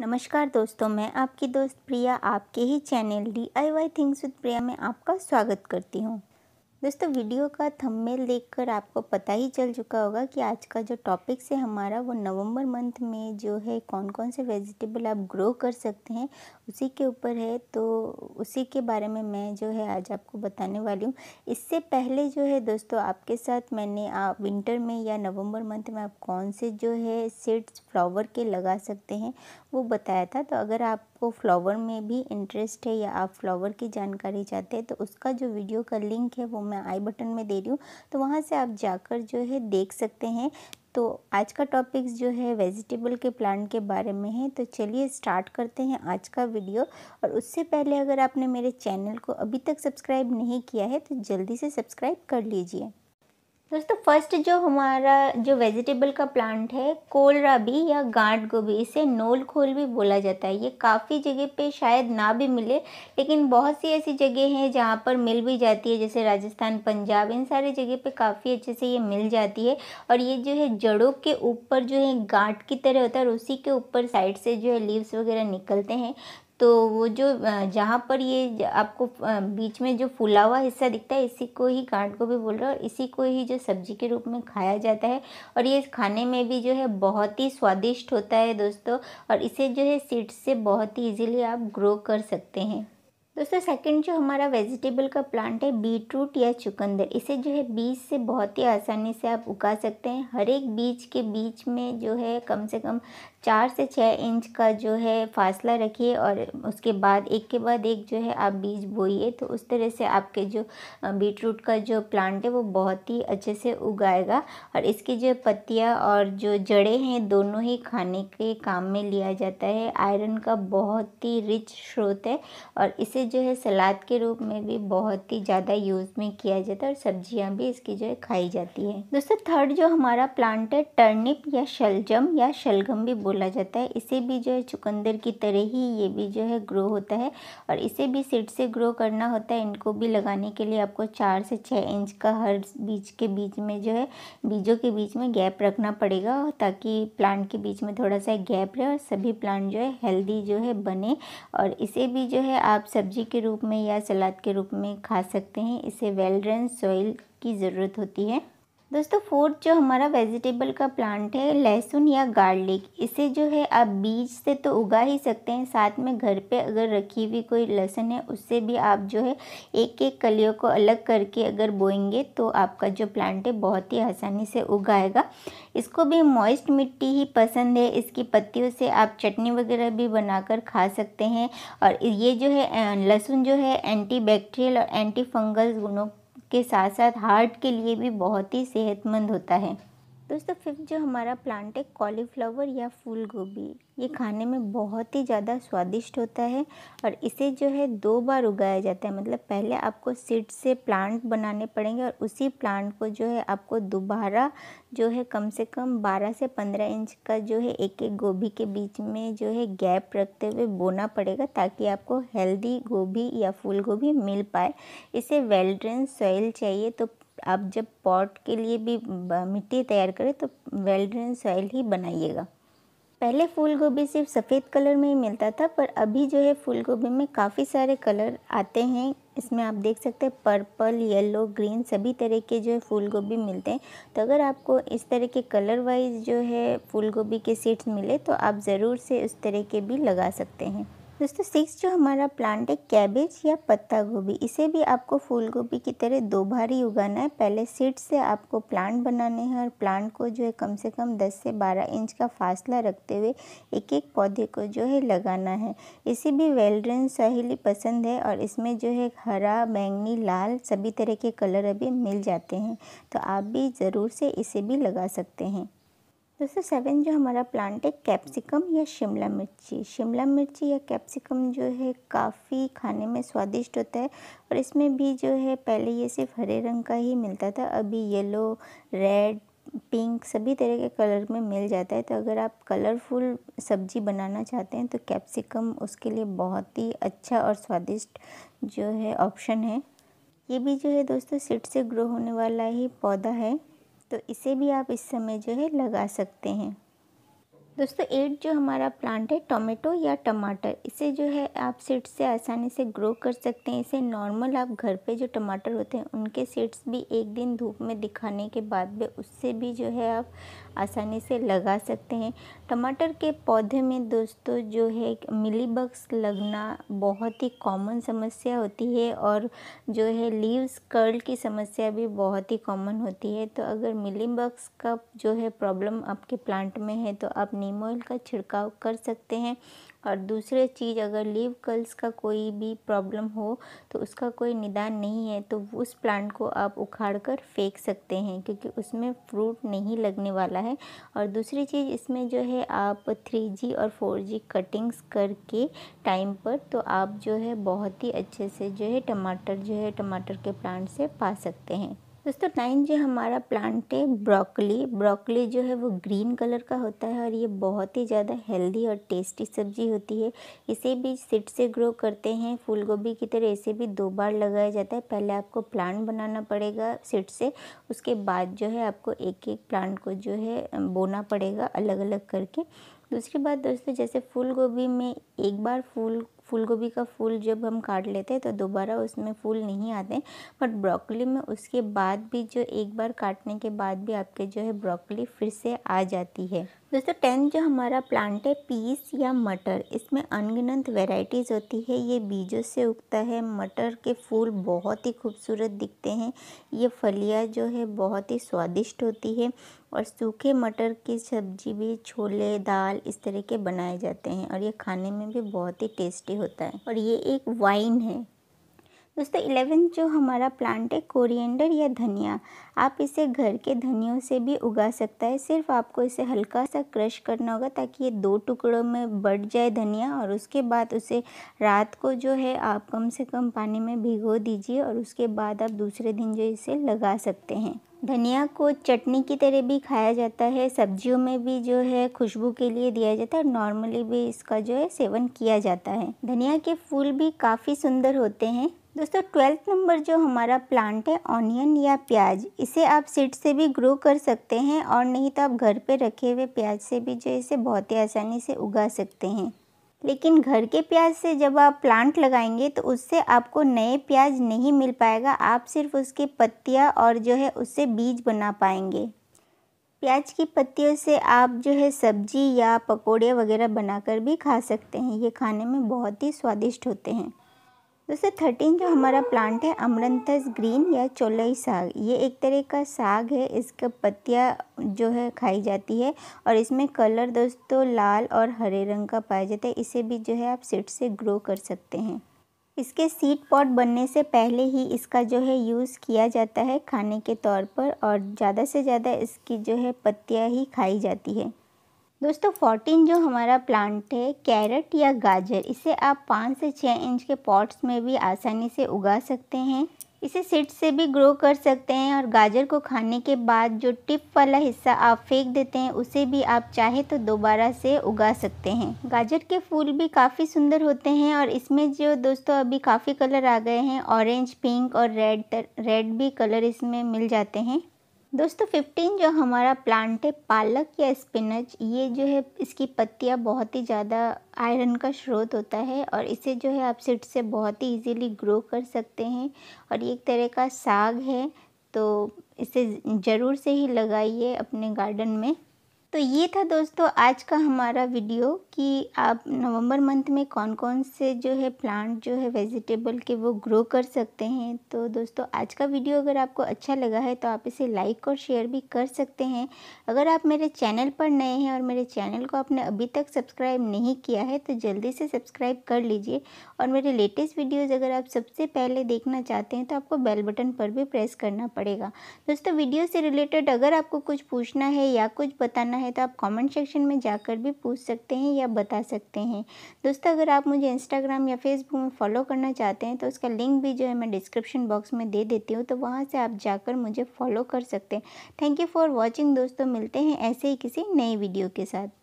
नमस्कार दोस्तों मैं आपकी दोस्त प्रिया आपके ही channel D I Y things with Priya में आपका स्वागत करती हूँ दोस्तों वीडियो का थंबनेल देखकर आपको पता ही चल चुका होगा कि आज का जो टॉपिक्स है हमारा वो नवंबर मंथ में जो है कौन कौन से वेजिटेबल आप ग्रो कर सकते हैं उसी के ऊपर है तो उसी के बारे में मैं जो है आज आपको बताने वाली हूँ इससे पहले जो है दोस्तों आपके साथ मैंने आप विंटर में या नवम्बर मंथ में आप कौन से जो है सीड्स फ्लावर के लगा सकते हैं वो बताया था तो अगर आप आपको फ्लावर में भी इंटरेस्ट है या आप फ्लावर की जानकारी चाहते हैं तो उसका जो वीडियो का लिंक है वो मैं आई बटन में दे रही हूँ तो वहाँ से आप जाकर जो है देख सकते हैं तो आज का टॉपिक्स जो है वेजिटेबल के प्लांट के बारे में है तो चलिए स्टार्ट करते हैं आज का वीडियो और उससे पहले अगर आपने मेरे चैनल को अभी तक सब्सक्राइब नहीं किया है तो जल्दी से सब्सक्राइब कर लीजिए दोस्तों फर्स्ट जो हमारा जो वेजिटेबल का प्लांट है कोलराबी या गांठ गोभी इसे नोल खोल भी बोला जाता है ये काफ़ी जगह पे शायद ना भी मिले लेकिन बहुत सी ऐसी जगह हैं जहाँ पर मिल भी जाती है जैसे राजस्थान पंजाब इन सारे जगह पे काफ़ी अच्छे से ये मिल जाती है और ये जो है जड़ों के ऊपर जो है गांठ की तरह होता है और उसी के ऊपर साइड से जो है लीव्स वगैरह निकलते हैं तो वो जो जहाँ पर ये आपको बीच में जो फूला हुआ हिस्सा दिखता है इसी को ही गांठ गोभी बोल रहे हैं और इसी को ही जो सब्जी के रूप में खाया जाता है और ये खाने में भी जो है बहुत ही स्वादिष्ट होता है दोस्तों और इसे जो है सीड्स से बहुत ही ईजिली आप ग्रो कर सकते हैं दोस्तों सेकंड जो हमारा वेजिटेबल का प्लांट है बीटरूट या चुकंदर इसे जो है बीज से बहुत ही आसानी से आप उगा सकते हैं हर एक बीज के बीच में जो है कम से कम चार से छः इंच का जो है फासला रखिए और उसके बाद एक के बाद एक जो है आप बीज बोइए तो उस तरह से आपके जो बीट रूट का जो प्लांट है वो बहुत ही अच्छे से उगाएगा और इसकी जो पत्तियाँ और जो जड़ें हैं दोनों ही खाने के काम में लिया जाता है आयरन का बहुत ही रिच स्रोत है और इसे जो है सलाद के रूप में भी बहुत ही ज़्यादा यूज़ में किया जाता है और सब्जियाँ भी इसकी जो है खाई जाती है दोस्तों थर्ड जो हमारा प्लांट है टर्निप या शलजम या शलगम भी बोला जाता है इसे भी जो है चुकंदर की तरह ही ये भी जो है ग्रो होता है और इसे भी सीड से ग्रो करना होता है इनको भी लगाने के लिए आपको चार से छः इंच का हर बीज के बीच में जो है बीजों के बीच में गैप रखना पड़ेगा ताकि प्लांट के बीच में थोड़ा सा गैप रहे और सभी प्लांट जो है हेल्दी जो है बने और इसे भी जो है आप सब्जी के रूप में या सलाद के रूप में खा सकते हैं इसे वेल ड्रेन सॉइल की ज़रूरत होती है दोस्तों फोर्थ जो हमारा वेजिटेबल का प्लांट है लहसुन या गार्लिक इसे जो है आप बीज से तो उगा ही सकते हैं साथ में घर पे अगर रखी हुई कोई लहसुन है उससे भी आप जो है एक एक कलियों को अलग करके अगर बोएंगे तो आपका जो प्लांट है बहुत ही आसानी से उगाएगा इसको भी मॉइस्ट मिट्टी ही पसंद है इसकी पत्तियों से आप चटनी वगैरह भी बनाकर खा सकते हैं और ये जो है लहसुन जो है एंटी और एंटी फंगल गुणों के साथ साथ हार्ट के लिए भी बहुत ही सेहतमंद होता है दोस्तों फिफ्थ जो हमारा प्लांट है कॉलीफ्लावर या फूल गोभी ये खाने में बहुत ही ज़्यादा स्वादिष्ट होता है और इसे जो है दो बार उगाया जाता है मतलब पहले आपको सीड से प्लांट बनाने पड़ेंगे और उसी प्लांट को जो है आपको दोबारा जो है कम से कम 12 से 15 इंच का जो है एक एक गोभी के बीच में जो है गैप रखते हुए बोना पड़ेगा ताकि आपको हेल्दी गोभी या फूल गोभी मिल पाए इसे वेल ड्रेन सॉइल चाहिए तो आप जब पॉट के लिए भी मिट्टी तैयार करें तो वेल ड्रेन सॉइल ही बनाइएगा पहले फूल गोभी सिर्फ सफ़ेद कलर में ही मिलता था पर अभी जो है फूल गोभी में काफ़ी सारे कलर आते हैं इसमें आप देख सकते हैं पर्पल येलो ग्रीन सभी तरह के जो है फूल गोभी मिलते हैं तो अगर आपको इस तरह के कलर वाइज जो है फूल गोभी के सीड्स मिले तो आप ज़रूर से उस तरह के भी लगा सकते हैं दोस्तों सिक्स जो हमारा प्लांट है कैबेज या पत्ता गोभी इसे भी आपको फूल गोभी की तरह दो बार ही उगाना है पहले सीड से आपको प्लांट बनाने हैं और प्लांट को जो है कम से कम 10 से 12 इंच का फासला रखते हुए एक एक पौधे को जो है लगाना है इसे भी वेलड्रेन सहेली पसंद है और इसमें जो है हरा बैंगनी लाल सभी तरह के कलर अभी मिल जाते हैं तो आप भी ज़रूर से इसे भी लगा सकते हैं दोस्तों सेवन जो हमारा प्लांट है कैप्सिकम या शिमला मिर्ची शिमला मिर्ची या कैप्सिकम जो है काफ़ी खाने में स्वादिष्ट होता है और इसमें भी जो है पहले ये सिर्फ हरे रंग का ही मिलता था अभी येलो रेड पिंक सभी तरह के कलर में मिल जाता है तो अगर आप कलरफुल सब्जी बनाना चाहते हैं तो कैप्सिकम उसके लिए बहुत ही अच्छा और स्वादिष्ट जो है ऑप्शन है ये भी जो है दोस्तों सीड से ग्रो होने वाला ही पौधा है तो इसे भी आप इस समय जो है लगा सकते हैं दोस्तों एट जो हमारा प्लांट है टोमेटो या टमाटर इसे जो है आप सीड्स से आसानी से ग्रो कर सकते हैं इसे नॉर्मल आप घर पे जो टमाटर होते हैं उनके सीड्स भी एक दिन धूप में दिखाने के बाद भी उससे भी जो है आप आसानी से लगा सकते हैं टमाटर के पौधे में दोस्तों जो है मिलीबग्स लगना बहुत ही कॉमन समस्या होती है और जो है लीव्स कर्ल की समस्या भी बहुत ही कॉमन होती है तो अगर मिलीबग्स का जो है प्रॉब्लम आपके प्लांट में है तो आप नीम ऑयल का छिड़काव कर सकते हैं और दूसरी चीज़ अगर लीव कल्स का कोई भी प्रॉब्लम हो तो उसका कोई निदान नहीं है तो उस प्लांट को आप उखाड़ कर फेंक सकते हैं क्योंकि उसमें फ्रूट नहीं लगने वाला है और दूसरी चीज़ इसमें जो है आप थ्री जी और फोर जी कटिंग्स करके टाइम पर तो आप जो है बहुत ही अच्छे से जो है टमाटर जो है टमाटर के प्लांट से पा सकते हैं दोस्तों नाइन जो हमारा प्लांट है ब्रोकली ब्रोकली जो है वो ग्रीन कलर का होता है और ये बहुत ही ज़्यादा हेल्दी और टेस्टी सब्जी होती है इसे भी सीड से ग्रो करते हैं फूल गोभी की तरह इसे भी दो बार लगाया जाता है पहले आपको प्लांट बनाना पड़ेगा सीड से उसके बाद जो है आपको एक एक प्लांट को जो है बोना पड़ेगा अलग अलग करके दूसरी बात दोस्तों जैसे फूल गोभी में एक बार फूल फूलगोभी का फूल जब हम काट लेते हैं तो दोबारा उसमें फूल नहीं आते बट ब्रोकली में उसके बाद भी जो एक बार काटने के बाद भी आपके जो है ब्रोकली फिर से आ जाती है दोस्तों टेंथ जो हमारा प्लांट है पीस या मटर इसमें अनगिनत वेराइटीज़ होती है ये बीजों से उगता है मटर के फूल बहुत ही खूबसूरत दिखते हैं ये फलियाँ जो है बहुत ही स्वादिष्ट होती है और सूखे मटर की सब्ज़ी भी छोले दाल इस तरह के बनाए जाते हैं और ये खाने में भी बहुत ही टेस्टी होता है और ये एक वाइन है दोस्तों इलेवेंथ जो हमारा प्लांट है कोरिएंडर या धनिया आप इसे घर के धनियों से भी उगा सकता है सिर्फ आपको इसे हल्का सा क्रश करना होगा ताकि ये दो टुकड़ों में बढ़ जाए धनिया और उसके बाद उसे रात को जो है आप कम से कम पानी में भिगो दीजिए और उसके बाद आप दूसरे दिन जो इसे लगा सकते हैं धनिया को चटनी की तरह भी खाया जाता है सब्जियों में भी जो है खुशबू के लिए दिया जाता है नॉर्मली भी इसका जो है सेवन किया जाता है धनिया के फूल भी काफ़ी सुंदर होते हैं दोस्तों ट्वेल्थ नंबर जो हमारा प्लांट है ऑनियन या प्याज इसे आप सीड से भी ग्रो कर सकते हैं और नहीं तो आप घर पे रखे हुए प्याज से भी जो इसे बहुत ही आसानी से उगा सकते हैं लेकिन घर के प्याज से जब आप प्लांट लगाएंगे तो उससे आपको नए प्याज नहीं मिल पाएगा आप सिर्फ उसकी पत्तियाँ और जो है उससे बीज बना पाएंगे प्याज की पत्तियों से आप जो है सब्जी या पकोड़े वगैरह बनाकर भी खा सकते हैं ये खाने में बहुत ही स्वादिष्ट होते हैं दोस्तों थर्टीन जो हमारा प्लांट है अमरंथस ग्रीन या चोलई साग ये एक तरह का साग है इसका पत्तियाँ जो है खाई जाती है और इसमें कलर दोस्तों लाल और हरे रंग का पाया जाता है इसे भी जो है आप सीड से ग्रो कर सकते हैं इसके सीड पॉट बनने से पहले ही इसका जो है यूज़ किया जाता है खाने के तौर पर और ज़्यादा से ज़्यादा इसकी जो है पत्तियाँ ही खाई जाती है दोस्तों फोर्टीन जो हमारा प्लांट है कैरेट या गाजर इसे आप पाँच से छः इंच के पॉट्स में भी आसानी से उगा सकते हैं इसे सीड से भी ग्रो कर सकते हैं और गाजर को खाने के बाद जो टिप वाला हिस्सा आप फेंक देते हैं उसे भी आप चाहे तो दोबारा से उगा सकते हैं गाजर के फूल भी काफ़ी सुंदर होते हैं और इसमें जो दोस्तों अभी काफ़ी कलर आ गए हैं ऑरेंज पिंक और रेड रेड भी कलर इसमें मिल जाते हैं दोस्तों फिफ्टीन जो हमारा प्लांट है पालक या स्पिनच ये जो है इसकी पत्तियाँ बहुत ही ज़्यादा आयरन का स्रोत होता है और इसे जो है आप सीड से बहुत ही इजीली ग्रो कर सकते हैं और ये एक तरह का साग है तो इसे ज़रूर से ही लगाइए अपने गार्डन में तो ये था दोस्तों आज का हमारा वीडियो कि आप नवंबर मंथ में कौन कौन से जो है प्लांट जो है वेजिटेबल के वो ग्रो कर सकते हैं तो दोस्तों आज का वीडियो अगर आपको अच्छा लगा है तो आप इसे लाइक और शेयर भी कर सकते हैं अगर आप मेरे चैनल पर नए हैं और मेरे चैनल को आपने अभी तक सब्सक्राइब नहीं किया है तो जल्दी से सब्सक्राइब कर लीजिए और मेरे लेटेस्ट वीडियोज़ अगर आप सबसे पहले देखना चाहते हैं तो आपको बेल बटन पर भी प्रेस करना पड़ेगा दोस्तों वीडियो से रिलेटेड अगर आपको कुछ पूछना है या कुछ बताना है तो आप कमेंट सेक्शन में जाकर भी पूछ सकते हैं या बता सकते हैं दोस्तों अगर आप मुझे इंस्टाग्राम या फेसबुक में फॉलो करना चाहते हैं तो उसका लिंक भी जो है मैं डिस्क्रिप्शन बॉक्स में दे देती हूँ तो वहाँ से आप जाकर मुझे फॉलो कर सकते हैं थैंक यू फॉर वॉचिंग दोस्तों मिलते हैं ऐसे ही किसी नई वीडियो के साथ